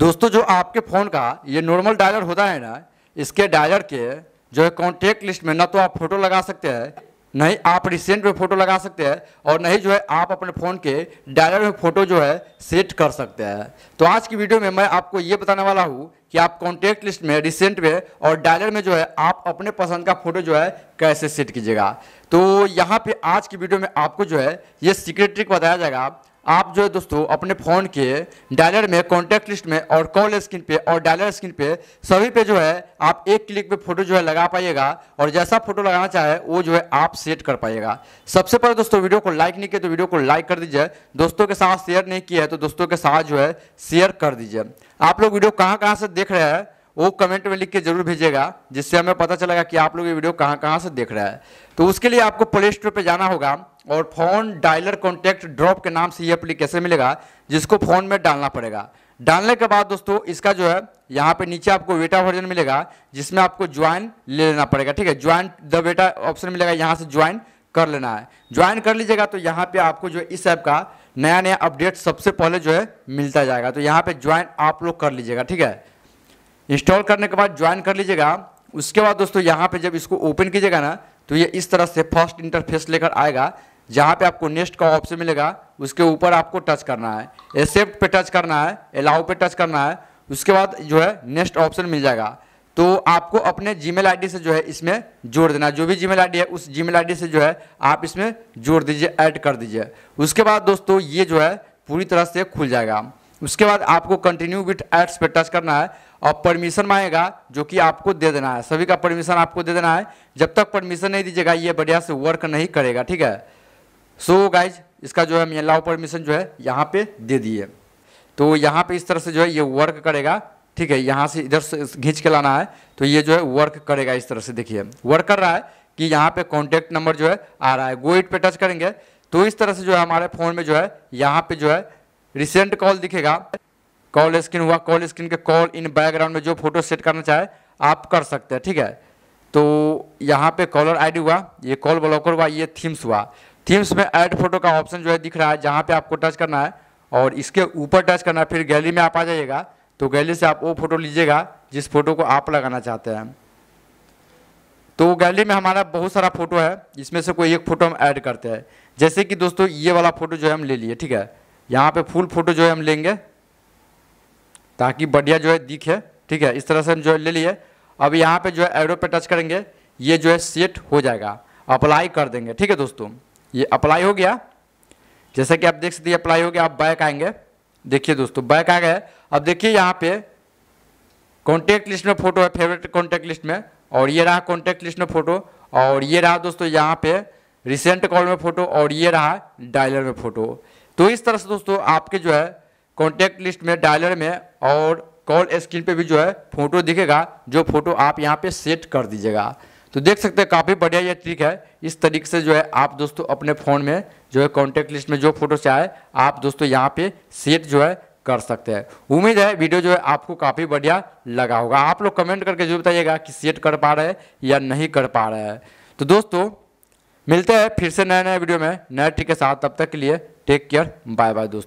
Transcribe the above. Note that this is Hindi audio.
दोस्तों जो आपके फ़ोन का ये नॉर्मल डायलर होता है ना इसके डायलर के जो है कॉन्टेक्ट लिस्ट में ना तो आप फोटो लगा सकते हैं नहीं आप रिसेंट में फ़ोटो लगा सकते हैं और नहीं जो है आप अपने फ़ोन के डायलर में फ़ोटो जो है सेट कर सकते हैं तो आज की वीडियो में मैं आपको ये बताने वाला हूँ कि आप कॉन्टेक्ट लिस्ट में रिसेंट में और डायलर में जो है आप अपने पसंद का फ़ोटो जो है कैसे सेट कीजिएगा तो यहाँ पर आज की वीडियो में आपको जो है ये सीक्रेट ट्रिक बताया जाएगा आप जो है दोस्तों अपने फ़ोन के डायलर में कॉन्टैक्ट लिस्ट में और कॉल स्क्रीन पे और डायलर स्क्रीन पे सभी पे जो है आप एक क्लिक पे फोटो जो है लगा पाइएगा और जैसा फोटो लगाना चाहे वो जो है आप सेट कर पाइएगा सबसे पहले दोस्तों वीडियो को लाइक नहीं किया तो वीडियो को लाइक कर दीजिए दोस्तों के साथ शेयर नहीं किया है तो दोस्तों के साथ जो है शेयर कर दीजिए आप लोग वीडियो कहाँ कहाँ से देख रहे हैं वो कमेंट में लिख के जरूर भेजेगा जिससे हमें पता चलेगा कि आप लोग ये वीडियो कहाँ कहाँ से देख रहा है तो उसके लिए आपको प्ले स्टोर पर जाना होगा और फोन डायलर कॉन्टैक्ट ड्रॉप के नाम से ये अप्लीकेशन मिलेगा जिसको फ़ोन में डालना पड़ेगा डालने के बाद दोस्तों इसका जो है यहाँ पे नीचे आपको वेटा वर्जन मिलेगा जिसमें आपको ज्वाइन ले लेना पड़ेगा ठीक है ज्वाइन द वेटा ऑप्शन मिलेगा यहाँ से ज्वाइन कर लेना है ज्वाइन कर लीजिएगा तो यहाँ पे आपको जो इस ऐप का नया नया अपडेट सबसे पहले जो है मिलता जाएगा तो यहाँ पे ज्वाइन आप लोग कर लीजिएगा ठीक है इंस्टॉल करने के बाद ज्वाइन कर लीजिएगा उसके बाद दोस्तों यहाँ पे जब इसको ओपन कीजिएगा ना तो ये इस तरह से फर्स्ट इंटरफेस लेकर आएगा जहाँ पे आपको नेक्स्ट का ऑप्शन मिलेगा उसके ऊपर आपको टच करना है एक्सेप्ट पे टच करना है अलाउ पे टच करना है उसके बाद जो है नेक्स्ट ऑप्शन मिल जाएगा तो आपको अपने जी मेल से जो है इसमें जोड़ देना जो भी जी मेल है उस जी मेल से जो है आप इसमें जोड़ दीजिए ऐड कर दीजिए उसके बाद दोस्तों ये जो है पूरी तरह से खुल जाएगा उसके बाद आपको कंटिन्यू विथ एड्स पे टच करना है और परमिशन मांगेगा जो कि आपको दे देना है सभी का परमिशन आपको दे देना है जब तक परमिशन नहीं दीजिएगा ये बढ़िया से वर्क नहीं करेगा ठीक है सो so गाइज इसका जो है अलाउ परमिशन जो है यहाँ पे दे दिए तो यहाँ पे इस तरह से जो है ये वर्क करेगा ठीक है यहाँ से इधर से घींच के लाना है तो ये जो है वर्क करेगा इस तरह से देखिए वर्क कर रहा है कि यहाँ पे कॉन्टैक्ट नंबर जो है आ रहा है गोइट पे टच करेंगे तो इस तरह से जो है हमारे फ़ोन में जो है यहाँ पे जो है रिसेंट कॉल दिखेगा कॉल स्क्रीन हुआ कॉल स्क्रीन के कॉल इन बैकग्राउंड में जो फोटो सेट करना चाहे आप कर सकते हैं ठीक है तो यहाँ पे कॉलर आईडी हुआ ये कॉल ब्लॉकर हुआ ये थीम्स हुआ थीम्स में ऐड फोटो का ऑप्शन जो है दिख रहा है जहाँ पे आपको टच करना है और इसके ऊपर टच करना है फिर गैलरी में आप आ जाइएगा तो गैलरी से आप वो फोटो लीजिएगा जिस फोटो को आप लगाना चाहते हैं तो गैलरी में हमारा बहुत सारा फोटो है इसमें से कोई एक फोटो हम ऐड करते हैं जैसे कि दोस्तों ये वाला फोटो जो है हम ले लिए ठीक है यहाँ पे फुल फोटो जो है हम लेंगे ताकि बढ़िया जो है दिखे ठीक है इस तरह से हम जो है ले लिए अब यहाँ पे जो है एरो पे टच करेंगे ये जो है सेट हो जाएगा अप्लाई कर देंगे ठीक है दोस्तों ये अप्लाई हो गया जैसा कि आप देख सकते अप्लाई हो गया आप बैक आएंगे देखिए दोस्तों बैक आ गए अब देखिए यहाँ पे कॉन्टैक्ट लिस्ट में फोटो है फेवरेट कॉन्टैक्ट लिस्ट में और ये रहा कॉन्टैक्ट लिस्ट में फोटो और ये रहा दोस्तों यहाँ पे रिसेंट कॉल में फोटो और ये रहा डायलर में फोटो तो इस तरह से दोस्तों आपके जो है कॉन्टैक्ट लिस्ट में डायलर में और कॉल स्क्रीन पे भी जो है फोटो दिखेगा जो फोटो आप यहाँ पे सेट कर दीजिएगा तो देख सकते हैं काफ़ी बढ़िया ये ट्रिक है इस तरीके से जो है आप दोस्तों अपने फ़ोन में जो है कॉन्टैक्ट लिस्ट में जो फोटो चाहे आप दोस्तों यहाँ पे सेट जो है कर सकते हैं उम्मीद है वीडियो जो है आपको काफ़ी बढ़िया लगा होगा आप लोग कमेंट करके जो बताइएगा कि सेट कर पा रहे हैं या नहीं कर पा रहे हैं तो दोस्तों मिलते हैं फिर से नए नए वीडियो में नए ट्रिक के साथ तब तक के लिए टेक केयर बाय बाय दोस्तों